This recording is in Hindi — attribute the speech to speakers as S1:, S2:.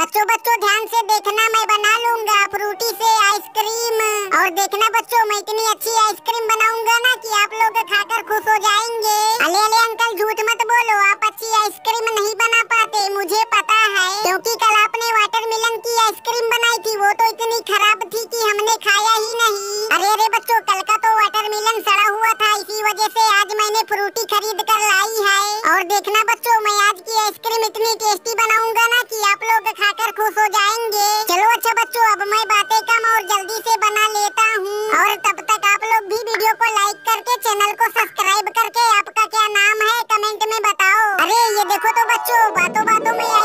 S1: बच्चों बच्चों ध्यान से देखना मैं बना लूंगा फ्रूटी से आइसक्रीम और देखना बच्चों मैं इतनी अच्छी आइसक्रीम बनाऊंगा ना कि आप लोग खाकर खुश हो जाएंगे अले अले अंकल झूठ मत बोलो आप अच्छी आइसक्रीम नहीं बना पाते मुझे पता है क्योंकि कल आपने वाटर मिलन की आइसक्रीम बनाई थी वो तो इतनी खराब थी की हमने खाया ही नहीं अरे अरे बच्चों कल का तो वाटर मिलन सड़ा हुआ था इसी वजह से आज मैंने फ्रूटी खरीद कर लाई है और देखना बच्चों मैं आज की आइसक्रीम इतनी जाएंगे चलो अच्छा बच्चों अब मैं बातें कम और जल्दी से बना लेता हूँ और तब तक आप लोग भी वीडियो को लाइक करके चैनल को सब्सक्राइब करके आपका क्या नाम है कमेंट में बताओ अरे ये देखो तो बच्चों बातों बातों में